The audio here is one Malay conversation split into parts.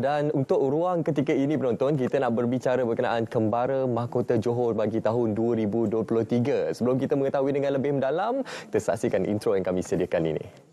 Dan untuk ruang ketika ini penonton, kita nak berbicara berkenaan kembara mahkota Johor bagi tahun 2023. Sebelum kita mengetahui dengan lebih mendalam, kita saksikan intro yang kami sediakan ini.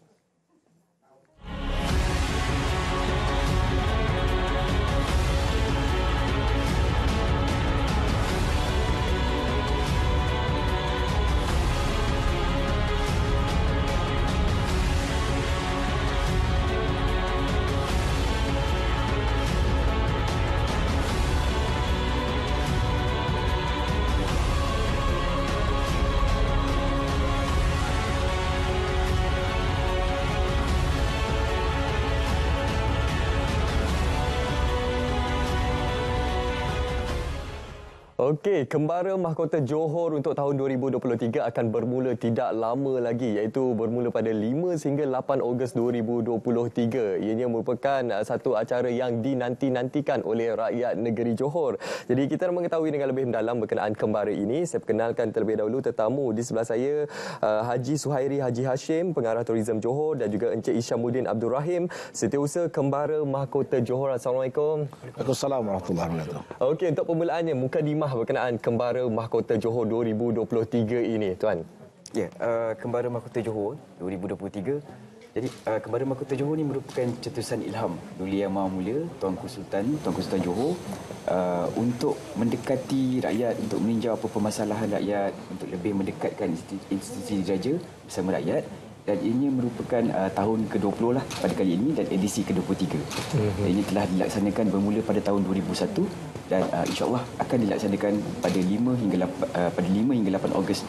Okey, kembara mahkota Johor untuk tahun 2023 akan bermula tidak lama lagi iaitu bermula pada 5 sehingga 8 Ogos 2023. Ianya merupakan uh, satu acara yang dinanti-nantikan oleh rakyat negeri Johor. Jadi kita nak mengetahui dengan lebih mendalam berkenaan kembara ini. Saya perkenalkan terlebih dahulu tetamu di sebelah saya uh, Haji Suhairi Haji Hashim, pengarah Tourism Johor dan juga Encik Isyamuddin Abdul Rahim, setiausaha kembara mahkota Johor. Assalamualaikum. Waalaikumsalam warahmatullahi wabarakatuh. Okey, untuk permulaannya muka di berkhemah berkenaan kembara mahkota Johor 2023 ini tuan. Ya, uh, kembara mahkota Johor 2023. Jadi uh, kembara mahkota Johor ini merupakan cetusan ilham Duli Yang Maha Mulia Tuan Sultan Tuan Sultan Johor uh, untuk mendekati rakyat untuk meninjau apa permasalahan rakyat untuk lebih mendekatkan institusi diraja bersama rakyat dan ini merupakan uh, tahun ke-20 lah pada kali ini dan edisi ke-23. mm ini telah dilaksanakan bermula pada tahun 2001 dan uh, insyaallah akan dilaksanakan pada 5 hingga 8, uh, pada 5 hingga 8 Ogos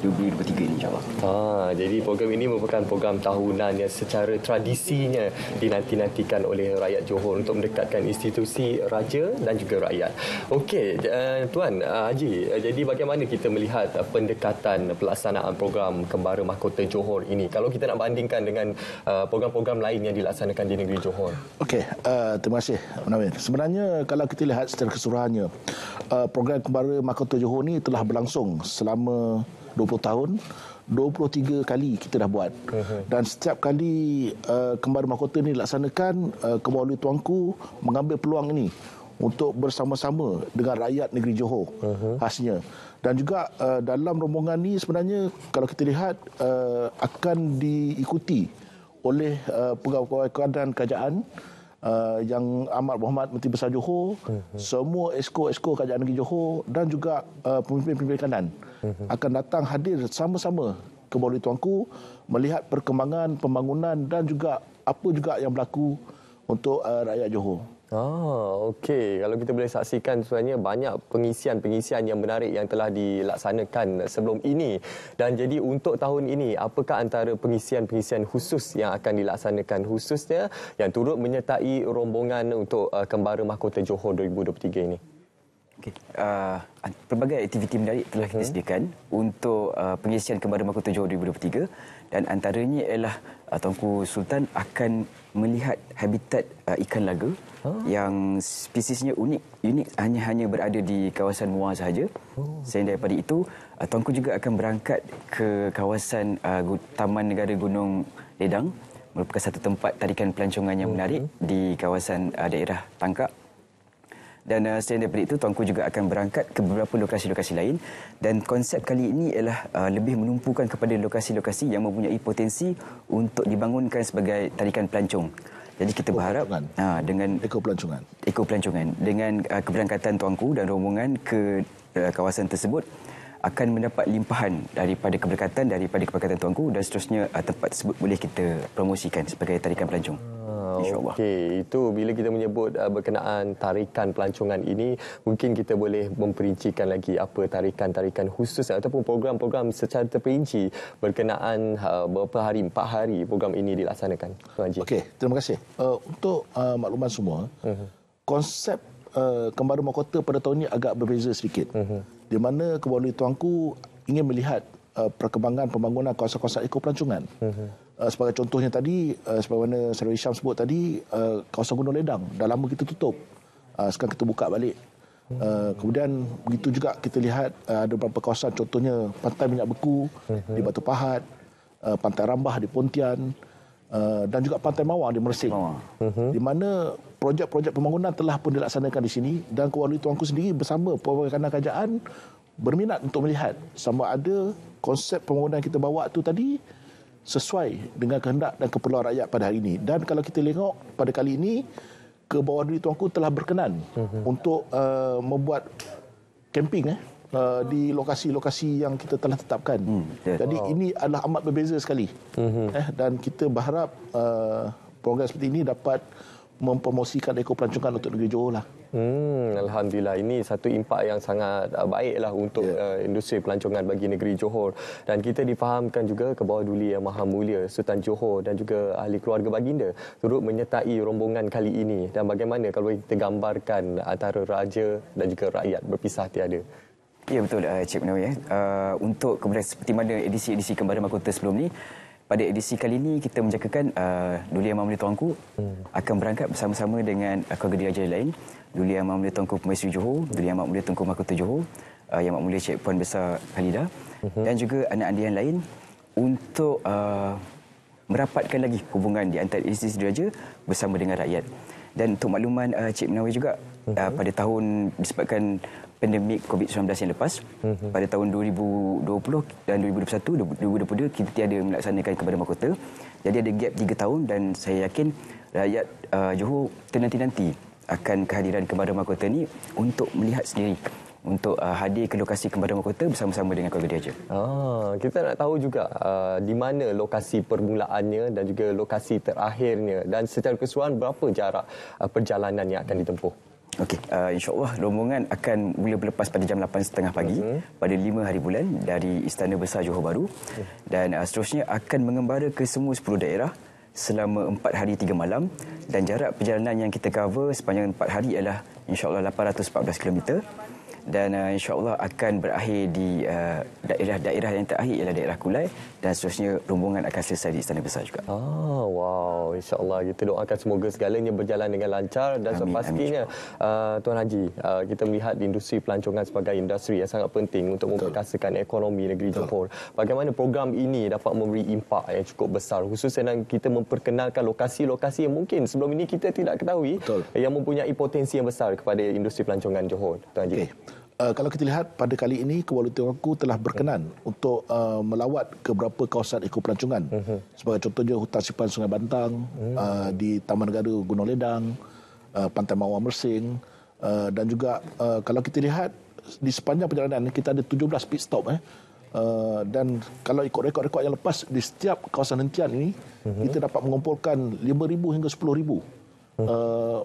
2023 ini insyaallah. Ha jadi program ini merupakan program tahunan yang secara tradisinya dinanti-nantikan oleh rakyat Johor untuk mendekatkan institusi raja dan juga rakyat. Okey uh, tuan uh, Haji uh, jadi bagaimana kita melihat uh, pendekatan pelaksanaan program kembara mahkota Johor ini kalau kita nak bandingkan dengan uh, program-program lain yang dilaksanakan di negeri Johor. Okey uh, terima kasih Munawir. Sebenarnya kalau kita lihat secara keseluruhannya. Uh, program kembara Makoto Johor ni telah berlangsung selama 20 tahun. 23 kali kita dah buat mhm. dan setiap kali uh, kembali mahkota ini dilaksanakan uh, kembali tuanku mengambil peluang ini untuk bersama-sama dengan rakyat negeri Johor uh-huh. khasnya dan juga uh, dalam rombongan ini sebenarnya kalau kita lihat uh, akan diikuti oleh uh, pegawai-pegawai kerajaan uh, uh, yang Ahmad Muhammad Menteri Besar Johor, hmm. semua esko-esko Kerajaan Negeri Johor dan juga uh, pemimpin-pemimpin kanan hmm. akan datang hadir sama-sama ke Bali Tuanku melihat perkembangan pembangunan dan juga apa juga yang berlaku untuk uh, rakyat Johor. Ah, okey. Kalau kita boleh saksikan sebenarnya banyak pengisian-pengisian yang menarik yang telah dilaksanakan sebelum ini. Dan jadi untuk tahun ini, apakah antara pengisian-pengisian khusus yang akan dilaksanakan khususnya yang turut menyertai rombongan untuk uh, kembara mahkota Johor 2023 ini? Okay. Uh, pelbagai aktiviti menarik telah kita mhm. sediakan uh-huh. untuk uh, pengisian kembali Mahkota jawa 2023 dan antaranya ialah uh, Tuanku Sultan akan melihat habitat uh, ikan laga huh? Oh. yang spesiesnya unik unik hanya hanya berada di kawasan Muar sahaja. Oh. Selain daripada itu, uh, Tuanku juga akan berangkat ke kawasan uh, Taman Negara Gunung Ledang merupakan satu tempat tarikan pelancongan yang mhm. menarik uh-huh. di kawasan uh, daerah Tangkak dan uh, selain daripada itu Ku juga akan berangkat ke beberapa lokasi-lokasi lain dan konsep kali ini ialah uh, lebih menumpukan kepada lokasi-lokasi yang mempunyai potensi untuk dibangunkan sebagai tarikan pelancong. Jadi kita oh, berharap ha, dengan ekor pelancongan. Ekor pelancongan dengan uh, keberangkatan Ku dan rombongan ke uh, kawasan tersebut akan mendapat limpahan daripada keberkatan daripada keberkatan tuanku dan seterusnya uh, tempat tersebut boleh kita promosikan sebagai tarikan pelancong. InsyaAllah. Okey, itu bila kita menyebut uh, berkenaan tarikan pelancongan ini, mungkin kita boleh memperincikan lagi apa tarikan-tarikan khusus ataupun program-program secara terperinci berkenaan uh, berapa hari, empat hari program ini dilaksanakan. Okey, terima kasih. Uh, untuk uh, makluman semua, uh-huh. konsep uh, kembali mahkota pada tahun ini agak berbeza sedikit. Uh-huh. Di mana kebaluan tuanku ingin melihat uh, perkembangan pembangunan kawasan-kawasan ekoplancongan. Uh-huh. Mhm. Eh, sebagai contohnya tadi uh, eh, sebagaimana Saudara Isham sebut tadi uh, kawasan Gunung Ledang dah lama kita tutup uh, sekarang kita buka balik uh, kemudian begitu juga kita lihat uh, ada beberapa kawasan contohnya Pantai Minyak Beku uh-huh. di mhm. Batu Pahat uh, Pantai Rambah di Pontian uh, dan juga Pantai Mawar di Mersing uh-huh. Mhm. di mana projek-projek pembangunan telah pun dilaksanakan di sini dan kewalui tuanku sendiri bersama pembangunan kerajaan berminat untuk melihat sama ada konsep pembangunan kita bawa tu tadi sesuai dengan kehendak dan keperluan rakyat pada hari ini. Dan kalau kita lihat pada kali ini, kebawah Duit Tuanku telah berkenan mm-hmm. untuk uh, membuat kemping eh, uh, di lokasi-lokasi yang kita telah tetapkan. Mm, yes. Jadi wow. ini adalah amat berbeza sekali. Mm-hmm. Eh, dan kita berharap uh, program seperti ini dapat mempromosikan ekopelancongan untuk negeri Johor lah. Hmm, Alhamdulillah ini satu impak yang sangat uh, baik lah untuk yeah. Uh, industri pelancongan bagi negeri Johor dan kita difahamkan juga ke bawah duli yang maha mulia Sultan Johor dan juga ahli keluarga baginda turut menyertai rombongan kali ini dan bagaimana kalau kita gambarkan antara raja dan juga rakyat berpisah tiada. Ya betul uh, Cik Menawi ya. Eh. untuk kemudian seperti mana edisi-edisi kembali mahkota sebelum ini pada edisi kali ini kita menjangkakan uh, Duli Amam Tuanku hmm. akan berangkat bersama-sama dengan uh, keluarga diajar lain. Duli Amam Mulia Tuanku Pemaisu Johor, Duli Amam Mulia Tuanku Mahkota Johor, uh, Yang Amat Mulia Cik Puan Besar Khalida hmm. dan juga anak anak yang lain untuk uh, merapatkan lagi hubungan di antara institusi diraja bersama dengan rakyat. Dan untuk makluman uh, Cik Menawi juga, uh, hmm. uh, pada tahun disebabkan pandemik COVID-19 yang lepas mm-hmm. pada tahun 2020 dan 2021 2022 kita tiada melaksanakan kepada mahkota jadi ada gap 3 tahun dan saya yakin rakyat uh, Johor ternanti-nanti akan kehadiran kepada mahkota ini untuk melihat sendiri untuk uh, hadir ke lokasi kepada mahkota bersama-sama dengan keluarga diaja. Ah, kita nak tahu juga uh, di mana lokasi permulaannya dan juga lokasi terakhirnya dan secara keseluruhan berapa jarak uh, perjalanan yang akan ditempuh. Okey, uh, insyaAllah rombongan akan mula berlepas pada jam 8.30 pagi uh-huh. pada 5 hari bulan dari Istana Besar Johor Bahru uh-huh. dan uh, seterusnya akan mengembara ke semua 10 daerah selama 4 hari 3 malam dan jarak perjalanan yang kita cover sepanjang 4 hari ialah insyaAllah 814 km. Uh-huh dan uh, insyaallah akan berakhir di uh, daerah-daerah uh, yang terakhir ialah daerah Kulai dan seterusnya rombongan akan selesai di Istana Besar juga. Oh wow insyaallah kita doakan semoga segalanya berjalan dengan lancar dan sepastinya uh, tuan haji uh, kita melihat industri pelancongan sebagai industri yang sangat penting untuk memperkasakan ekonomi negeri Betul. Johor. Bagaimana program ini dapat memberi impak yang cukup besar khususnya kita memperkenalkan lokasi-lokasi yang mungkin sebelum ini kita tidak ketahui Betul. yang mempunyai potensi yang besar kepada industri pelancongan Johor. Tuan haji. Okay uh, kalau kita lihat pada kali ini Kuala Terengganu telah berkenan uh untuk uh, melawat ke beberapa kawasan ekor pelancongan. uh Sebagai contohnya hutan simpan Sungai Bantang, uh uh, di Taman Negara Gunung Ledang, uh, Pantai Mawar Mersing uh, dan juga uh, kalau kita lihat di sepanjang perjalanan kita ada 17 pit stop eh. Uh, dan kalau ikut rekod-rekod yang lepas di setiap kawasan hentian ini uh-huh. kita dapat mengumpulkan 5000 hingga 10000 uh-huh. uh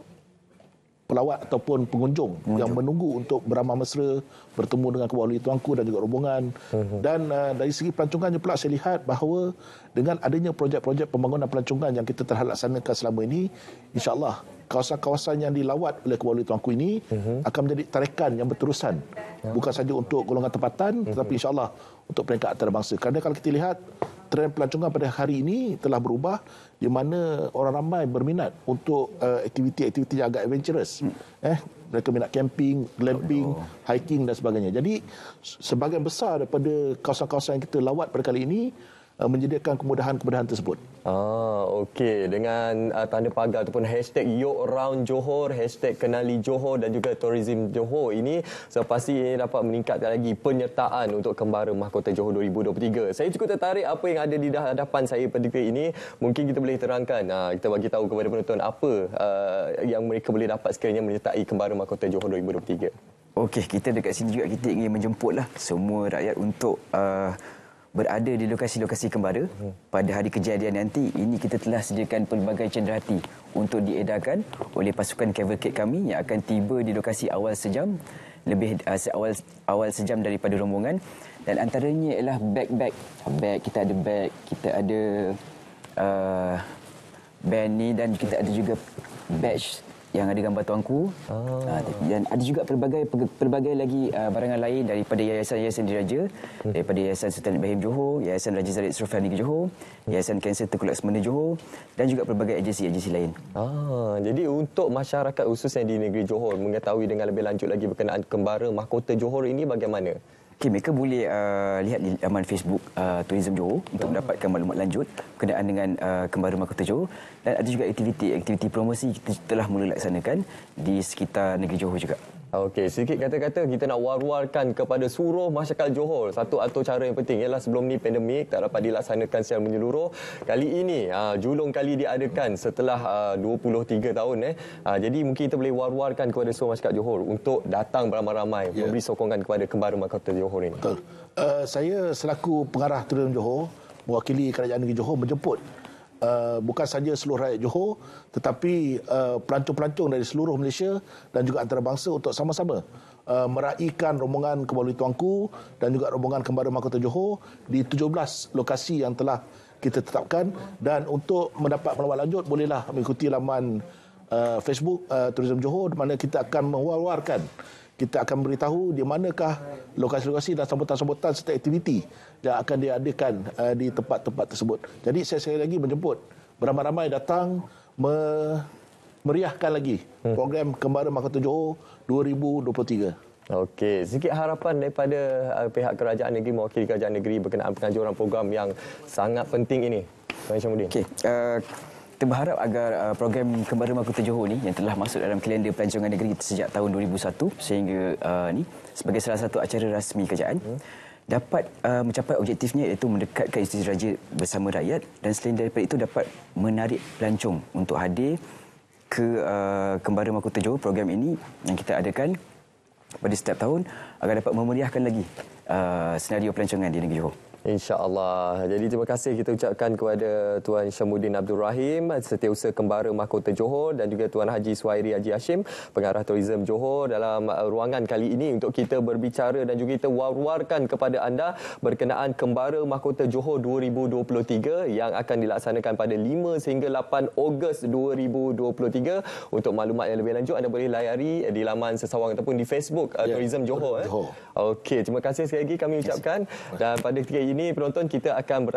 pelawat ataupun pengunjung, pengunjung yang menunggu untuk beramah mesra bertemu dengan kewali tuanku dan juga rombongan uh-huh. dan uh, dari segi pelancongannya pula saya lihat bahawa dengan adanya projek-projek pembangunan pelancongan yang kita telah laksanakan selama ini insyaallah kawasan-kawasan yang dilawat oleh Kuala Tuanku ini uh-huh. akan menjadi tarikan yang berterusan uh bukan saja untuk golongan tempatan uh-huh. tetapi insyaallah untuk peringkat antarabangsa kerana kalau kita lihat tren pelancongan pada hari ini telah berubah di mana orang ramai berminat untuk uh, aktiviti-aktiviti yang agak adventurous uh-huh. eh mereka minat camping, glamping, oh, ya. hiking dan sebagainya. Jadi sebahagian besar daripada kawasan-kawasan yang kita lawat pada kali ini uh, menyediakan kemudahan-kemudahan tersebut. Ah, okey. Dengan uh, tanda pagar ataupun hashtag Yoke Round Johor, hashtag Kenali Johor dan juga Tourism Johor ini, saya pasti ini dapat meningkatkan lagi penyertaan untuk kembara Mahkota Johor 2023. Saya cukup tertarik apa yang ada di hadapan saya pada ketika ini. Mungkin kita boleh terangkan, uh, kita bagi tahu kepada penonton apa uh, yang mereka boleh dapat sekiranya menyertai kembara Mahkota Johor 2023. Okey, kita dekat sini juga kita ingin menjemputlah semua rakyat untuk uh, berada di lokasi-lokasi kembara hmm. pada hari kejadian nanti ini kita telah sediakan pelbagai cenderahati untuk diedarkan oleh pasukan cavalcade kami yang akan tiba di lokasi awal sejam lebih uh, awal awal sejam daripada rombongan dan antaranya ialah bag-bag bag kita ada bag kita ada uh, band ni dan kita ada juga badge yang ada gambar tuanku. Oh. dan ada juga pelbagai pelbagai lagi uh, barangan lain daripada Yayasan Yayasan Diraja, hmm. daripada Yayasan Sultan Ibrahim Johor, Yayasan Raja Zarid Srofani Johor, hmm. Yayasan Kanser Tengku Laksmana Johor dan juga pelbagai agensi-agensi lain. Ah, jadi untuk masyarakat khususnya di negeri Johor mengetahui dengan lebih lanjut lagi berkenaan kembara mahkota Johor ini bagaimana? Okay, mereka boleh uh, lihat di laman Facebook uh, Tourism Johor Betul. untuk mendapatkan maklumat lanjut berkenaan dengan uh, kembali Mahkota Johor. Dan ada juga aktiviti-aktiviti promosi kita telah mula laksanakan di sekitar negeri Johor juga. Okey, sedikit kata-kata kita nak war-warkan kepada suruh masyarakat Johor. Satu atau cara yang penting ialah sebelum ni pandemik tak dapat dilaksanakan secara menyeluruh. Kali ini ah, julung kali diadakan setelah 23 ah, tahun eh. Ah, jadi mungkin kita boleh war-warkan kepada suruh masyarakat Johor untuk datang beramai-ramai yeah. memberi sokongan kepada kembara mahkota Johor ini. Betul. Uh, saya selaku pengarah Turun Johor mewakili kerajaan negeri Johor menjemput Uh, bukan saja seluruh rakyat Johor tetapi uh, pelancong-pelancong dari seluruh Malaysia dan juga antarabangsa untuk sama-sama uh, meraihkan rombongan Kembali Tuanku dan juga rombongan Kembali Mahkota Johor di 17 lokasi yang telah kita tetapkan dan untuk mendapat maklumat lanjut bolehlah mengikuti laman uh, Facebook uh, Tourism Johor di mana kita akan mewawarkan kita akan beritahu di manakah lokasi-lokasi dan sambutan-sambutan serta aktiviti yang akan diadakan uh, di tempat-tempat tersebut. Jadi saya sekali lagi menjemput beramai-ramai datang me- meriahkan lagi hmm. program Kembara Mahkota Johor 2023. Okey, sikit harapan daripada uh, pihak kerajaan negeri mewakili kerajaan negeri berkenaan penganjuran program yang sangat penting ini. Tuan Syamuddin. Okey, uh, kita berharap agar uh, program Kembali Rumah Kota Johor ni yang telah masuk dalam kalender pelancongan negeri sejak tahun 2001 sehingga uh, ni sebagai salah satu acara rasmi kerajaan hmm. dapat uh, mencapai objektifnya iaitu mendekatkan institusi raja bersama rakyat dan selain daripada itu dapat menarik pelancong untuk hadir ke uh, Kembali Rumah Kota Johor program ini yang kita adakan pada setiap tahun agar dapat memeriahkan lagi uh, senario pelancongan di negeri Johor. InsyaAllah. Jadi terima kasih kita ucapkan kepada Tuan Syamuddin Abdul Rahim, Setiausaha Kembara Mahkota Johor dan juga Tuan Haji Suairi Haji Hashim, Pengarah Tourism Johor dalam uh, ruangan kali ini untuk kita berbicara dan juga kita war-warkan kepada anda berkenaan Kembara Mahkota Johor 2023 yang akan dilaksanakan pada 5 sehingga 8 Ogos 2023. Untuk maklumat yang lebih lanjut, anda boleh layari di laman sesawang ataupun di Facebook yeah. Uh, ya, Tourism Johor. Eh. Johor. Okey, terima kasih sekali lagi kami ucapkan. Dan pada ketika ini, ini penonton kita akan ber-